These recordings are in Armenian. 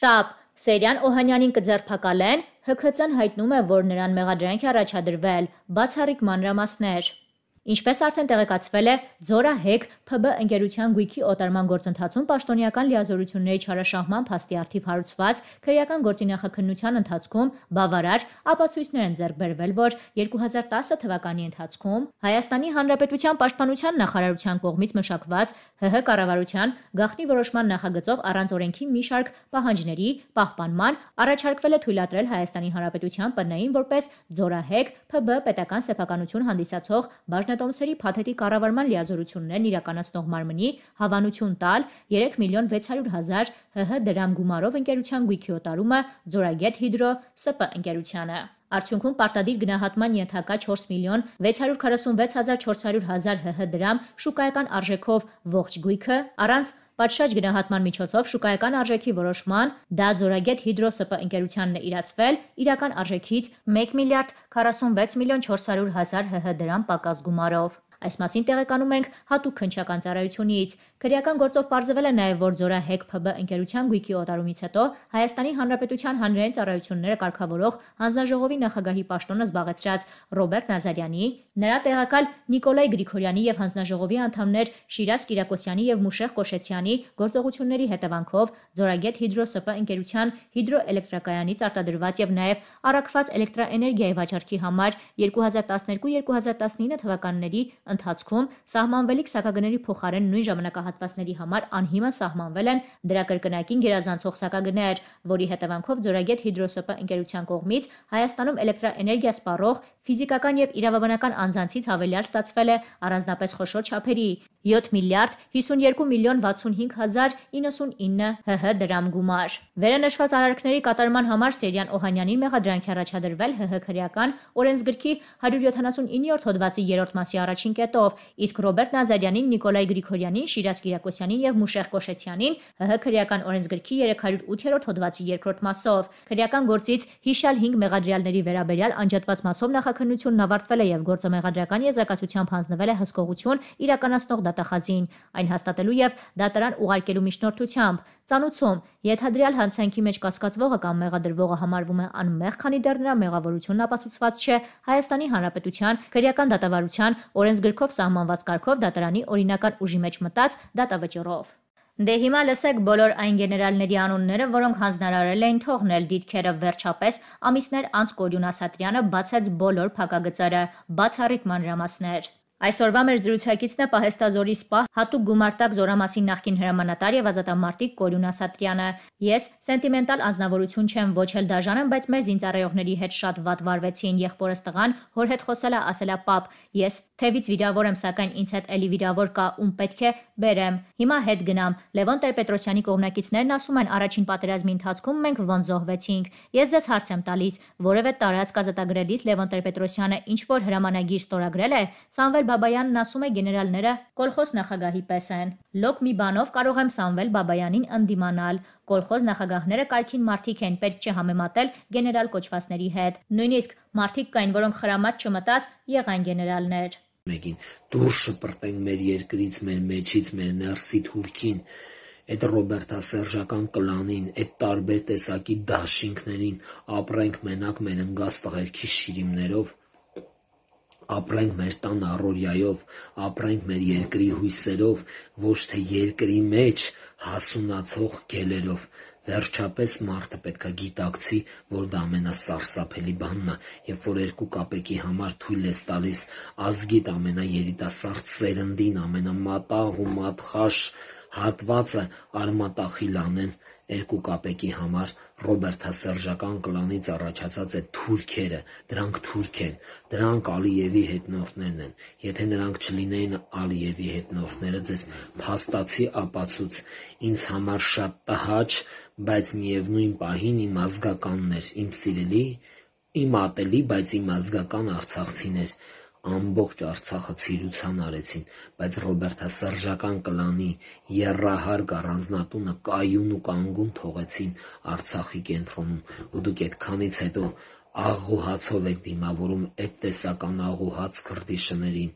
շտապ Սերյան Օհանյանին կձերբակալեն, ՀՔՑ-ն հայտնում է, որ նրան մեղադրանք է առաջադրվել, բացառիկ մանրամասներ Ինչպես արդեն տեղեկացվել է, Ձորա Հեկ ՓԲ ընկերության գույքի օտարման գործընթացում պաշտոնական լիազորությունների չարաշահման փաստի արդիվ հարուցված քրեական գործինախաքննության ընթացքում բավարար ապացույցներ են ձեռք բերվել, որ 2010 թվականի ընթացքում Հայաստանի Հանրապետության Պաշտպանության նախարարության կողմից մշակված ՀՀ կառավարության գաղտնի որոշման նախագծով առանց օրենքի մի շարք պահանջների պահպանման առաջարկվել է թույլատրել Հայաստանի Հանրապետության ՊՆ-ին որպես ձորահեկ ՓԲ պետական սեփականություն հանդիսացող բաժ մագնատոմսերի փաթեթի կառավարման լիազորություններն իրականացնող մարմնի հավանություն տալ 3 միլիոն 600 հազար ՀՀ դրամ գումարով ընկերության գույքի օտարումը Ձորագետ հիդրո ՍՊ ընկերությանը։ Արդյունքում պարտադիր գնահատման ենթակա 4 միլիոն 646.400 հազար ՀՀ դրամ շուկայական արժեքով ողջ գույքը առանց Պատշաճ գնահատման միջոցով շուկայական արժեքի որոշման դա Ձորագետ հիդրոսպ ընկերությանն է իրացվել իրական արժեքից 1 միլիարդ 46 միլիոն 400 հազար ՀՀ դրամ պակաս գումարով։ Այս մասին տեղեկանում ենք հատուկ քնչական ծառայությունից։ Քրեական գործով բարձվել է նաև, որ Զորա Հեկ ՓԲ ընկերության գույքի օտարումից հետո Հայաստանի Հանրապետության հանրային ծառայությունները կարգավորող հանձնաժողովի նախագահի պաշտոնը զբաղեցրած Ռոբերտ Նազարյանի, նրա տեղակալ Նիկոլայ Գրիգորյանի եւ հանձնաժողովի անդամներ Շիրազ Կիրակոսյանի եւ Մուշեղ Կոշեցյանի գործողությունների հետևանքով Զորագետ հիդրոսպ ընկերության հիդրոէլեկտրակայանից արտադրված եւ նաեւ առաքված էլեկտրաէներգիայի վաճառքի համար 2012-2019 թվականների ընթացքում սահմանվելիք սակագների փոխարեն նույն ժամանակահատվածների համար անհիմն սահմանվել են դրա կրկնակին գերազանցող սակագներ, որի հետևանքով Ձորագետ հիդրոսպը ընկերության կողմից Հայաստանում էլեկտրաէներգիա սպառող ֆիզիկական եւ իրավաբանական անձանցից հավելյալ ստացվել է առանձնապես խոշոր չափերի 7 միլիարդ 52 միլիոն 65 հազար 99 ՀՀ դրամ գումար։ Վերանշված արարքների կատարման համար Սերյան Օհանյանին մեղադրանքի առաջադրվել ՀՀ քրեական օրենսգրքի 179-րդ հոդվածի 3-րդ մասի առաջին կետով, իսկ Ռոբերտ Նազարյանին, Նիկոլայ Գրիգորյանին, Շիրազ Կիրակոսյանին եւ Մուշեղ Կոշեցյանին ՀՀ քրեական օրենսգրքի 308-րդ հոդվածի 2-րդ մասով։ Քրեական գործից հիշալ 5 մեղադրյալների վերաբերյալ անջատված մասով նախաքննությունն ավարտվել է եւ գործը մեղադրական եզրակացությամբ հանձնվել է հսկողություն իրականացնող քանդատախազին, այն հաստատելու եւ դա դրան ուղարկելու միջնորդությամբ։ Ծանուցում՝ յետհադրյալ հանցանքի մեջ կասկածվողը կամ մեղադրվողը համարվում է անմեղ, քանի դեռ նրա մեղավորությունն ապացուցված չէ Հայաստանի Հանրապետության քրեական դատավարության օրենսգրքով սահմանված կարգով դատարանի օրինական ուժի մեջ մտած դատավճռով։ Դե հիմա լսեք բոլոր այն գեներալների անունները, որոնք հանձնարարել էին թողնել դիրքերը վերջապես ամիսներ անց Կորյուն Ասատրյանը բացեց բոլոր փակագծերը, բացառիկ մանրամասներ։ Այսօրվա մեր զրուցակիցն է Պահեստազորի սպա հատուկ գումարտակ զորամասի նախկին հրամանատար եւ ազատամարտիկ Կորյունա Սատրյանը։ Ես սենտիմենտալ անznավորություն չեմ, ոչ էլ դաժան եմ, բայց մեր զինծառայողների հետ շատ վատ վարվեցին, եղբորս տղան հոր հետ խոսել է, ասել է՝ «Պապ, ես թևից վիրավոր եմ, սակայն ինձ հետ էլի վիրավոր կա, ում պետք է բերեմ։ Հիմա հետ գնամ»։ Լևոն Տեր-Պետրոսյանի կողմնակիցներն ասում են՝ առաջին պատերազմի ընթացքում մենք ոնց զոհվեցինք։ Ես ձեզ հարց եմ տալիս, որևէ տարածք ազատագրելիս Լևոն Տեր-Պետրոսյանը ինչ որ հրամանագիր ստորագրել է, Սամվել Բաբայանն ասում է գեներալները կոլխոզ նախագահի պես են։ Լոկ մի բանով կարող եմ Սամվել Բաբայանին ընդդիմանալ։ Կոլխոզ նախագահները կարգին մարդիկ են, պետք չհամեմատել գեներալ կոչվածների հետ։ Նույնիսկ մարդիկ կային, որոնք խրամատ չմտած եղան գեներալներ։ Մեկին դուրս շպրտենք մեր երկրից, մեր մեջից, մեր ներսի թուրքին այդ ռոբերտասերժական կլանին, այդ տարբեր տեսակի դաշինքներին ապրենք մենակ մեր ընկած տղերքի շիրիմներով, ապրենք մեր տան առօրյայով, ապրենք մեր երկրի հույսերով, ոչ թե երկրի մեջ հասունացող գելերով։ Վերջապես մարդը պետք է գիտակցի, որ դա ամենասարսափելի բանն է, երբ որ երկու կապեկի համար թույլ ես տալիս ազգիդ ամենաերիտասարդ սերնդին, ամենամատաղ ու մատխաշ հատվածը արմատախիլ անեն Երկու կապեկի համար ռոբերտասերժական կլանից առաջացած էտ թուրքերը, դրանք թուրք են, դրանք Ալիևի հետնորդներն են։ Եթե նրանք չլինեին Ալիևի հետնորդները, ձեզ փաստացի ապացուց, ինձ համար շատ տհաճ, բայց միևնույն պահին իմ ազգականն էր, իմ սիրելի, իմ ատելի, բայց իմ ազգական արցախցիներ։ Ամբողջ Արցախը ցիրուցան արեցին, բայց ռոբերտասրժական կլանի եռահարկ առանձնատունը կայուն ու կանգուն թողեցին Արցախի կենտրոնում ու դուք էդքանից հետո աղ ու հացով եք դիմավորում էդ տեսակ անաղ ու հաց քրդի շներին։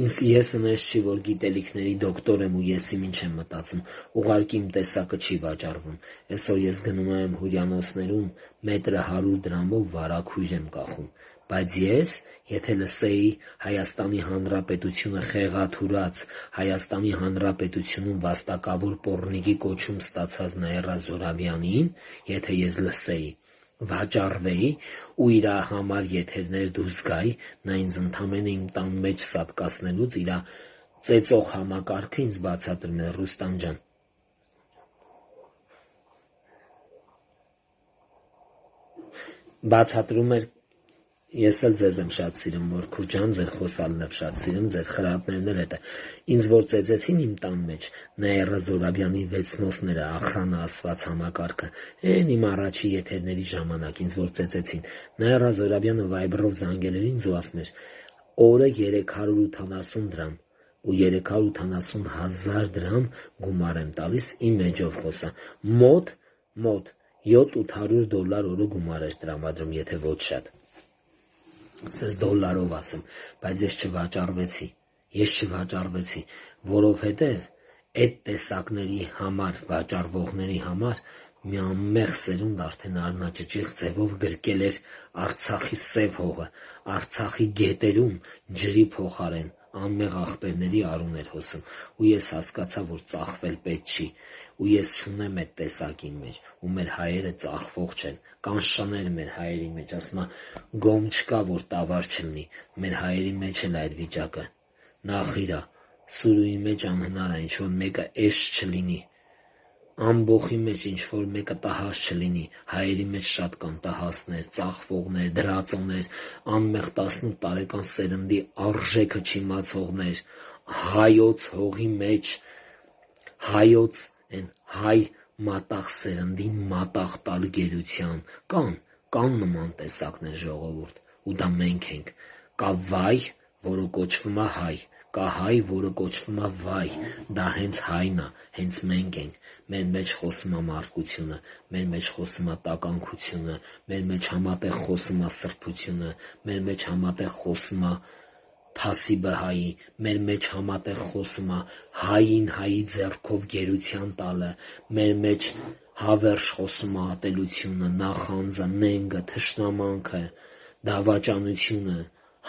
Ինձ «ես» ընես չի, որ գիտելիքների դոկտոր եմ ու «եսի» մինչ եմ մտածում, ուղղակի իմ տեսակը չի վաճառվում: Էսօր ես գնում եմ հյուրանոցներում, մետրը հարյուր դրամով վարագույր եմ կախում: Բայց «ես»? Եթե լսեի «Հայաստանի Հանրապետությունը խեղաթուրաց», «Հայաստանի Հանրապետությունում վաստակավոր պոռնիկի կոչում ստացած Նաիրա Զոհրաբյանին»? Եթե ես լսեի: վաճառվեի ու իրա համար եթերներ դուրս գայի, նա ինձ ընդամենը իմ տան մեջ սատկացնելուց իրա ծեծող համակարգը ինձ բացատրում էր Ռուստամ ջան։ Բացատրում էր Ես էլ ձեզ եմ շատ սիրում, Մորքուր ջան, ձեր խոսալն եմ շատ սիրում, ձեր խրատներն էլ հետը։ Ինձ որ ծեծեցին իմ տան մեջ, Նաիրա Զորաբյանի «Վեցնոսները» ախրանը ասված համակարգը, էն իմ առաջի եթերների ժամանակ ինձ որ ծեծեցին։ Նաիրա Զորաբյանը Viber-ով զանգել էր ինձ ու ասում էր. «Օրը 380 դրամ» ու 380 հազար դրամ գումար եմ տալիս, իմ էջով խոսա։ Մոտ, մոտ 7-800 դոլար օրը գումար էր տրամադրում, եթե ոչ շատ։ Սես դոլարով ասեմ, բայց ես չվաճառվեցի։ Ես չվաճառվեցի, որովհետև այդ տեսակների համար, վաճառվողների համար մի անմեղ սերունդ արդեն արնաճճիղ ձևով գրկել էր Արցախի սև հողը, Արցախի գետերում ջրի փոխարեն անմեղ ախպերների արուն էր հոսում, ու ես հասկացա, որ ծախվել պետք չի, ու ես չունեմ էդ տեսակին մեջ, ու մեր հայերը ծախվող չեն, կան շներ մեր հայերի մեջ, ասում ա գոմ չկա, որ տավար չլինի, մեր հայերի մեջ էլ ա էդ վիճակը, նախ իրա, սուրույի մեջ անհնար ա ինչ-որ մեկը էշ չլինի, Ամբոխի մեջ ինչ-որ մեկը տհաս չլինի, հայերի մեջ շատ կան տհասներ, ծախվողներ, դրածոներ, անմեղ տասնութ տարեկան սերնդի արժեքը չիմացողներ: Հայոց հողի մեջ հայոց էն հայ մատաղ սերնդին մատաղ տալ գերության: Կան, կան նման տեսակներ, ժողովուրդ, ու դա մենք ենք: Կա վայր, որը կոչվում է հայ: Կա հայ, որը կոչվում ա Վայ, դա հենց հայն ա, հենց մենք ենք: Մեր մեջ խոսում ա մարդկությունը, մեր մեջ խոսում ա տականքությունը, մեր մեջ համատեղ խոսում ա սրբությունը, մեր մեջ համատեղ խոսում ա թասիբե հայի, մեր մեջ համատեղ խոսում ա հային հայի ձեռքով գերության տալը, մեր մեջ հավերժ խոսում ա ատելությունը, նախանձը, նենգը, թշնամանքը, դավաճանությունը,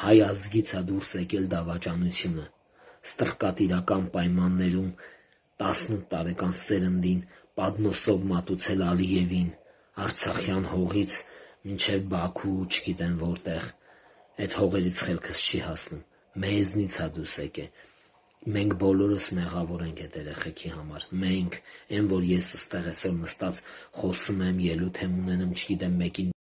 հայ ազգից է դուրս եկել դավաճանությունը։ Ստրկատիրական պայմաններում 18 տարեկան սերնդին պատնոսով մատուցել Ալիևին Արցախյան հողից մինչև Բաքու ու չգիտեմ որտեղ։ Էդ հողերից խելքս չի հասնում։ Մեզնից ա դուրս եկել։ Մենք բոլորս մեղավոր ենք էդ երեխեքի համար։ Մենք, էն որ ես ստեղ այսօր նստած խոսում եմ, ելույթ եմ ունենում, չգիտեմ մեկին